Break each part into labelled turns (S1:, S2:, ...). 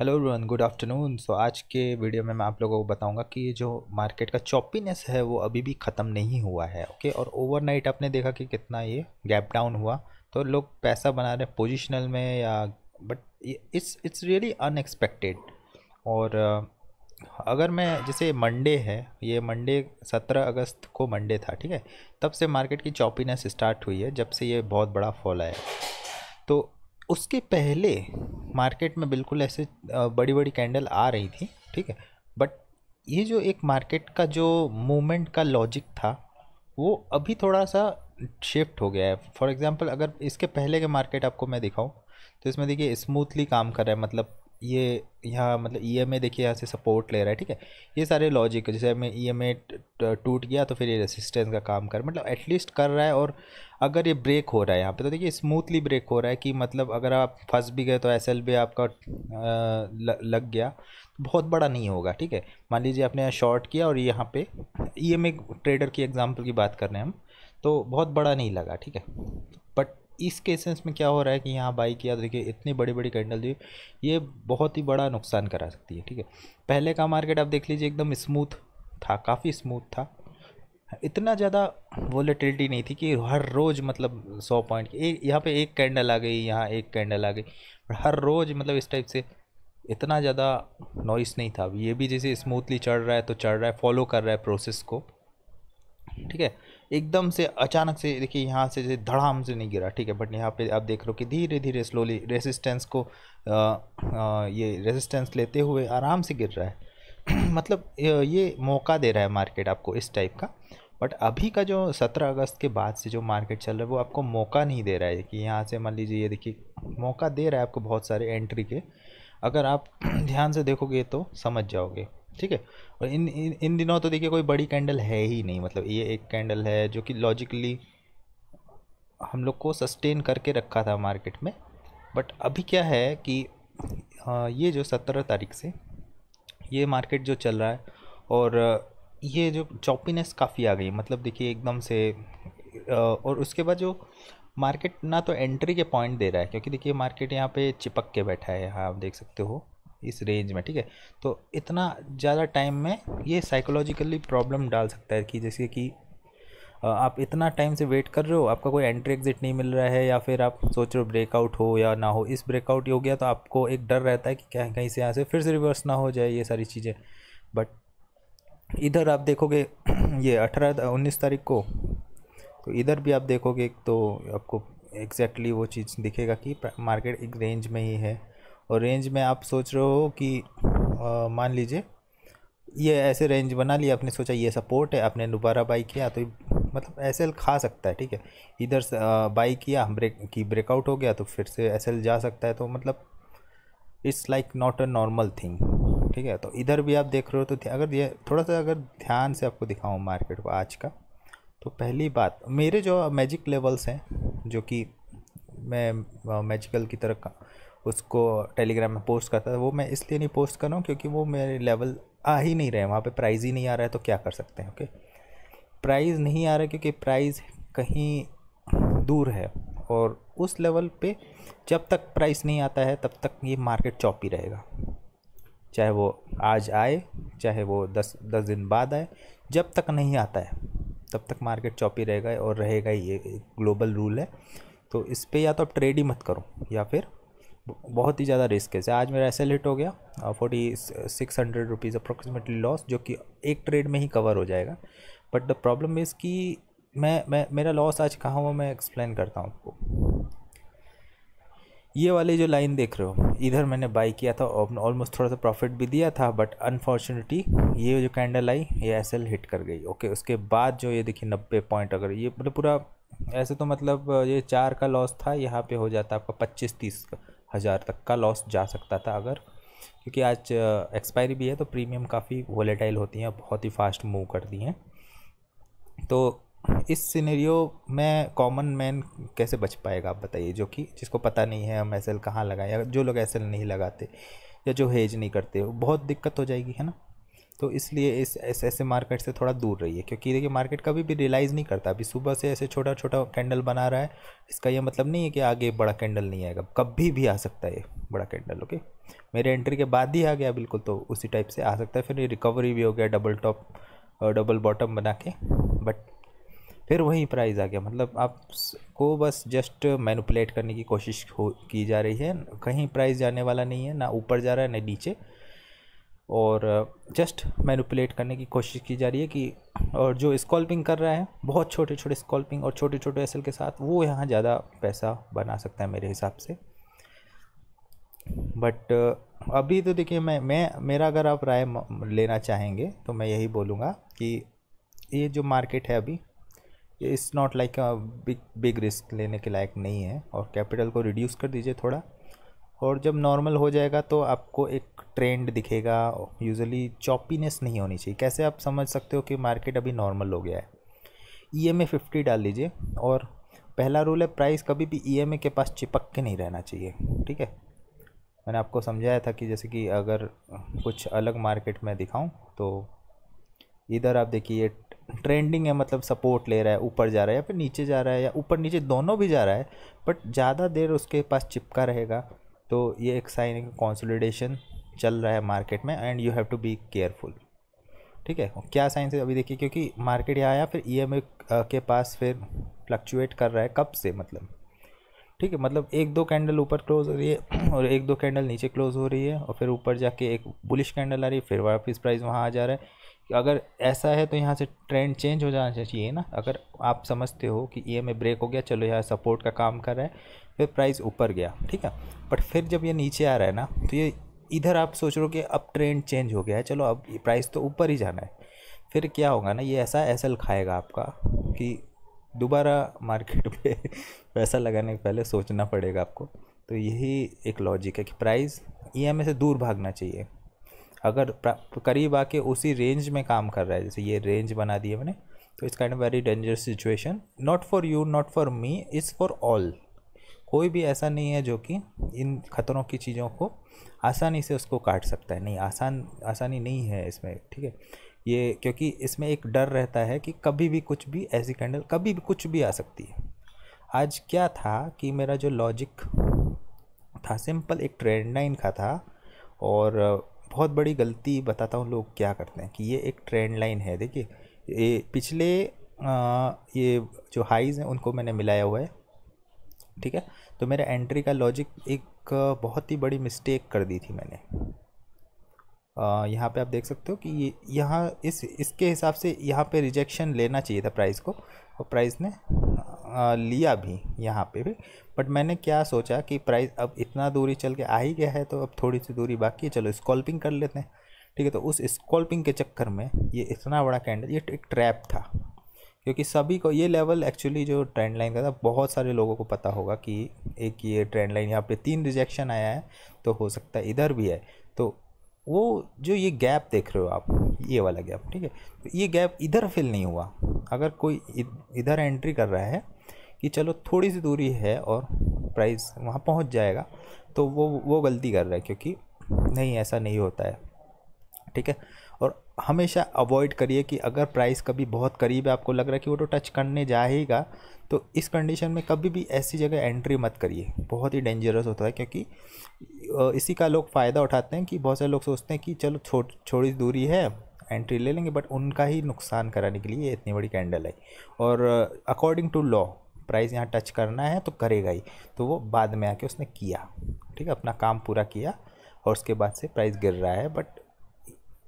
S1: hello Rohan good afternoon so आज के video में मैं आप लोगों को बताऊंगा कि ये जो मार्केट का चॉपीनेस है वो अभी भी ख़त्म नहीं हुआ है ओके और ओवरनाइट आपने देखा कि कितना ये गैप डाउन हुआ तो लोग पैसा बना रहे पोजिशनल में या but it's it's really unexpected और अगर मैं जैसे मंडे है ये मंडे सत्रह अगस्त को मंडे था ठीक है तब से मार्केट की चॉपीनेस स्टार्ट हुई है जब से ये बहुत बड़ा फॉल आया तो उसके पहले मार्केट में बिल्कुल ऐसे बड़ी बड़ी कैंडल आ रही थी ठीक है बट ये जो एक मार्केट का जो मूवमेंट का लॉजिक था वो अभी थोड़ा सा शिफ्ट हो गया है फॉर एग्ज़ाम्पल अगर इसके पहले के मार्केट आपको मैं दिखाऊँ तो इसमें देखिए स्मूथली काम कर रहा है मतलब ये यहाँ मतलब ई एम ए देखिए यहाँ से सपोर्ट ले रहा है ठीक है ये सारे लॉजिक है जैसे हमें ई एम ए टूट गया तो फिर ये रेसिस्टेंस का काम कर मतलब एटलीस्ट कर रहा है और अगर ये ब्रेक हो रहा है यहाँ पे तो देखिए स्मूथली ब्रेक हो रहा है कि मतलब अगर आप फंस भी गए तो एस एल बी आपका लग गया तो बहुत बड़ा नहीं होगा ठीक है मान लीजिए आपने यहाँ शॉर्ट किया और यहाँ पे ई एम ए ट्रेडर की एग्जाम्पल की बात कर रहे हैं हम तो बहुत बड़ा नहीं लगा ठीक है इस केसेस में क्या हो रहा है कि यहाँ बाइक याद तो देखिए इतनी बड़ी बड़ी कैंडल दी ये बहुत ही बड़ा नुकसान करा सकती है ठीक है पहले का मार्केट आप देख लीजिए एकदम स्मूथ था काफ़ी स्मूथ था इतना ज़्यादा वोलेटिलिटी नहीं थी कि हर रोज़ मतलब सौ पॉइंट एक यहाँ पे एक कैंडल आ गई यहाँ एक कैंडल आ गई हर रोज़ मतलब इस टाइप से इतना ज़्यादा नॉइस नहीं था ये भी जैसे स्मूथली चढ़ रहा है तो चढ़ रहा है फॉलो कर रहा है प्रोसेस को ठीक है एकदम से अचानक से देखिए यहाँ से धड़ाम से नहीं गिरा ठीक है बट यहाँ पे आप देख रहे हो कि धीरे धीरे स्लोली रेजिस्टेंस को आ, आ, ये रेजिस्टेंस लेते हुए आराम से गिर रहा है मतलब ये मौका दे रहा है मार्केट आपको इस टाइप का बट अभी का जो सत्रह अगस्त के बाद से जो मार्केट चल रहा है वो आपको मौका नहीं दे रहा है कि यहाँ से मान लीजिए ये देखिए मौका दे रहा है आपको बहुत सारे एंट्री के अगर आप ध्यान से देखोगे तो समझ जाओगे ठीक है और इन इन, दिनों तो देखिए कोई बड़ी कैंडल है ही नहीं मतलब ये एक कैंडल है जो कि लॉजिकली हम लोग को सस्टेन करके रखा था मार्केट में बट अभी क्या है कि ये जो सत्रह तारीख से ये मार्केट जो चल रहा है और ये जो चॉपीनेस काफ़ी आ गई मतलब देखिए एकदम से और उसके बाद जो मार्केट ना तो एंट्री के पॉइंट दे रहा है क्योंकि देखिए मार्केट यहाँ पे चिपक के बैठा है यहाँ आप देख सकते हो इस रेंज में ठीक है तो इतना ज़्यादा टाइम में ये साइकोलॉजिकली प्रॉब्लम डाल सकता है कि जैसे कि आप इतना टाइम से वेट कर रहे हो आपका कोई एंट्री एग्जिट नहीं मिल रहा है या फिर आप सोच रहे हो ब्रेकआउट हो या ना हो इस ब्रेकआउट हो गया तो आपको एक डर रहता है कि क्या कहीं से यहाँ से फिर से रिवर्स ना हो जाए ये सारी चीज़ें बट इधर आप देखोगे ये अठारह उन्नीस तारीख को तो इधर भी आप देखोगे तो आपको एग्जैक्टली exactly वो चीज़ दिखेगा कि मार्केट एक रेंज में ही है और रेंज में आप सोच रहे हो कि मान लीजिए ये ऐसे रेंज बना लिया आपने सोचा ये सपोर्ट है आपने दोबारा बाई किया तो मतलब एस एल खा सकता है ठीक है इधर से बाई किया ब्रेक की ब्रेकआउट हो गया तो फिर से एस एल जा सकता है तो मतलब it's like not a normal thing ठीक है तो इधर भी आप देख रहे हो तो अगर ये थोड़ा सा अगर ध्यान से आपको दिखाऊँ मार्केट को आज का तो पहली बात मेरे जो मैजिक लेवल्स हैं जो कि मैं मैजिकल की तरह उसको टेलीग्राम में पोस्ट करता था वो मैं इसलिए नहीं पोस्ट कर रहा हूँ क्योंकि वो मेरे लेवल आ ही नहीं रहे वहाँ पे प्राइज़ ही नहीं आ रहा है तो क्या कर सकते हैं ओके प्राइज़ नहीं आ रहा है क्योंकि प्राइज़ कहीं दूर है और उस लेवल पे जब तक प्राइस नहीं आता है तब तक ये मार्केट चौप ही रहेगा चाहे वो आज आए चाहे वो दस दस दिन बाद आए जब तक नहीं आता है तब तक मार्केट चौपी रहेगा और रहेगा ये ग्लोबल रूल है तो इस पर या तो आप ट्रेड ही मत करो या फिर बहुत ही ज़्यादा रिस्क है आज मेरा एस हिट हो गया forty six hundred rupees approximately loss जो कि एक ट्रेड में ही कवर हो जाएगा बट द प्रॉब्लम इज़ कि मैं मैं मेरा लॉस आज कहाँ हुआ मैं एक्सप्लेन करता हूँ आपको ये वाली जो लाइन देख रहे हो इधर मैंने बाई किया था ऑलमोस्ट थोड़ा सा प्रॉफिट भी दिया था बट अनफॉर्चुनेटली ये जो कैंडल आई ये एस हिट कर गई ओके उसके बाद जो ये देखिए नब्बे पॉइंट अगर ये मतलब पूरा ऐसे तो मतलब ये चार का लॉस था यहाँ पे हो जाता आपका पच्चीस तीस का हज़ार तक का लॉस जा सकता था अगर क्योंकि आज एक्सपायरी भी है तो प्रीमियम काफ़ी वोलेटाइल होती हैं बहुत ही फास्ट मूव करती हैं तो इस सिनेरियो में कॉमन मैन कैसे बच पाएगा आप बताइए जो कि जिसको पता नहीं है हम एस एल कहाँ लगाएँ जो लोग एस एल नहीं लगाते या जो हेज नहीं करते बहुत दिक्कत हो जाएगी है ना तो इसलिए इस ऐसे ऐसे मार्केट से थोड़ा दूर रहिए क्योंकि देखिए मार्केट कभी भी रियलाइज़ नहीं करता अभी सुबह से ऐसे छोटा छोटा कैंडल बना रहा है इसका ये मतलब नहीं है कि आगे बड़ा कैंडल नहीं आएगा कभी भी आ सकता है बड़ा कैंडल ओके मेरे एंट्री के बाद ही आ गया बिल्कुल तो उसी टाइप से आ सकता है फिर रिकवरी भी हो गया डबल टॉप और डबल बॉटम बना के बट फिर वही प्राइस आ गया मतलब आपको बस जस्ट मैनुपलेट करने की कोशिश हो की जा रही है कहीं प्राइस जाने वाला नहीं है ना ऊपर जा रहा है ना नीचे और जस्ट मैनुपलेट करने की कोशिश की जा रही है कि और जो स्कॉल्पिंग कर रहा है बहुत छोटे छोटे स्कॉल्पिंग और छोटे छोटे एसल के साथ वो यहाँ ज़्यादा पैसा बना सकता है मेरे हिसाब से बट अभी तो देखिए मैं मैं मेरा अगर आप राय लेना चाहेंगे तो मैं यही बोलूँगा कि ये जो मार्केट है अभी it's not like big big risk लेने के लायक नहीं है और कैपिटल को रिड्यूस कर दीजिए थोड़ा और जब नॉर्मल हो जाएगा तो आपको एक ट्रेंड दिखेगा यूजली चॉपीनेस नहीं होनी चाहिए कैसे आप समझ सकते हो कि मार्केट अभी नॉर्मल हो गया है ई एम ए फिफ्टी डाल लीजिए और पहला रूल है प्राइस कभी भी ई एम ए के पास चिपक के नहीं रहना चाहिए ठीक है मैंने आपको समझाया था कि जैसे कि अगर कुछ अलग मार्केट में दिखाऊं तो इधर आप देखिए ट्रेंडिंग है मतलब सपोर्ट ले रहा है ऊपर जा रहा है या फिर नीचे जा रहा है या ऊपर नीचे दोनों भी जा रहा है बट ज़्यादा देर उसके पास चिपका रहेगा तो ये एक साइन है कॉन्सोलिडेशन चल रहा है मार्केट में and you have to be careful ठीक है क्या साइंस है अभी देखिए क्योंकि मार्केट यहाँ आया फिर ई एम ए के पास फिर फ्लक्चुएट कर रहा है कब से मतलब ठीक है मतलब एक दो कैंडल ऊपर क्लोज हो रही है और एक दो कैंडल नीचे क्लोज हो रही है और फिर ऊपर जाके एक बुलिश कैंडल आ रही है फिर वापस प्राइस वहाँ आ जा रहा है अगर ऐसा है तो यहाँ से ट्रेंड चेंज हो जाना चाहिए ना अगर आप समझते हो कि ये में ब्रेक हो गया चलो यहाँ सपोर्ट का काम कर रहा है फिर प्राइस ऊपर गया ठीक है बट फिर जब ये नीचे आ रहा है ना तो ये इधर आप सोच रहे हो कि अब ट्रेंड चेंज हो गया है चलो अब प्राइस तो ऊपर ही जाना है फिर क्या होगा ना ये ऐसा एसल खाएगा आपका कि दोबारा मार्केट पे पैसा लगाने के पहले सोचना पड़ेगा आपको तो यही एक लॉजिक है कि प्राइस ई से दूर भागना चाहिए अगर करीब आके उसी रेंज में काम कर रहा है जैसे ये रेंज बना दिए मैंने तो it's kind of very dangerous situation not for you not for me is for all कोई भी ऐसा नहीं है जो कि इन खतरों की चीज़ों को आसानी से उसको काट सकता है नहीं आसान आसानी नहीं है इसमें ठीक है ये क्योंकि इसमें एक डर रहता है कि कभी भी कुछ भी ऐसी कैंडल कभी भी कुछ भी आ सकती है आज क्या था कि मेरा जो लॉजिक था सिंपल एक ट्रेंड लाइन का था और बहुत बड़ी गलती बताता हूँ लोग क्या करते हैं कि ये एक ट्रेंड लाइन है देखिए ये पिछले आ, ये जो हाइज़ हैं उनको मैंने मिलाया हुआ है ठीक है तो मेरा एंट्री का लॉजिक एक बहुत ही बड़ी मिस्टेक कर दी थी मैंने यहाँ पे आप देख सकते हो कि ये यहाँ इस इसके हिसाब से यहाँ पे रिजेक्शन लेना चाहिए था प्राइस को और प्राइस ने लिया भी यहाँ पे भी बट मैंने क्या सोचा कि प्राइस अब इतना दूरी चल के आ ही गया है तो अब थोड़ी सी दूरी बाकी है चलो स्कॉल्पिंग कर लेते हैं ठीक है तो उस स्कॉल्पिंग के चक्कर में ये इतना बड़ा कैंडल ये एक ट्रैप था क्योंकि सभी को ये लेवल एक्चुअली जो ट्रेंड लाइन का था बहुत सारे लोगों को पता होगा कि एक ये ट्रेंड लाइन यहाँ पे तीन रिजेक्शन आया है तो हो सकता है इधर भी है तो वो जो ये गैप देख रहे हो आप ये वाला गैप ठीक है तो ये गैप इधर फिल नहीं हुआ अगर कोई इधर एंट्री कर रहा है कि चलो थोड़ी सी दूरी है और प्राइस वहाँ पहुँच जाएगा तो वो वो गलती कर रहा है क्योंकि नहीं ऐसा नहीं होता है ठीक है और हमेशा अवॉइड करिए कि अगर प्राइस कभी बहुत करीब है आपको लग रहा है कि वो तो टच करने जाएगा तो इस कंडीशन में कभी भी ऐसी जगह एंट्री मत करिए बहुत ही डेंजरस होता है क्योंकि इसी का लोग फ़ायदा उठाते हैं कि बहुत से लोग सोचते हैं कि चलो छो, छोड़ी दूरी है एंट्री ले लेंगे बट उनका ही नुकसान कराने के लिए इतनी बड़ी कैंडल है और अकॉर्डिंग टू लॉ प्राइस यहाँ टच करना है तो करेगा ही तो वो बाद में आके उसने किया ठीक है अपना काम पूरा किया और उसके बाद से प्राइस गिर रहा है बट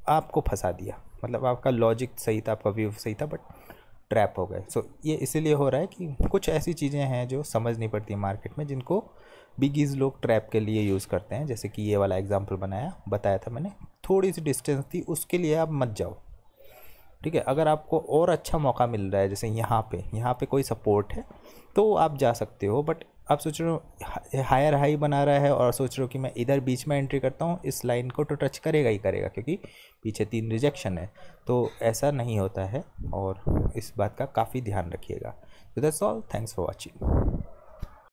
S1: आपको फंसा दिया मतलब आपका लॉजिक सही था आपका व्यू सही था बट ट्रैप हो गए सो so, ये इसीलिए हो रहा है कि कुछ ऐसी चीज़ें हैं जो समझनी पड़ती मार्केट में जिनको बिगीज लोग ट्रैप के लिए यूज़ करते हैं जैसे कि ये वाला एग्जाम्पल बनाया बताया था मैंने थोड़ी सी डिस्टेंस थी उसके लिए आप मत जाओ ठीक है अगर आपको और अच्छा मौका मिल रहा है जैसे यहाँ पे यहाँ पे कोई सपोर्ट है तो आप जा सकते हो बट आप सोच रहे हो हायर हाई बना रहा है और सोच रहे हो कि मैं इधर बीच में एंट्री करता हूँ इस लाइन को तो टच करेगा ही करेगा क्योंकि पीछे तीन रिजेक्शन है तो ऐसा नहीं होता है और इस बात का काफ़ी ध्यान रखिएगा that's all thanks for watching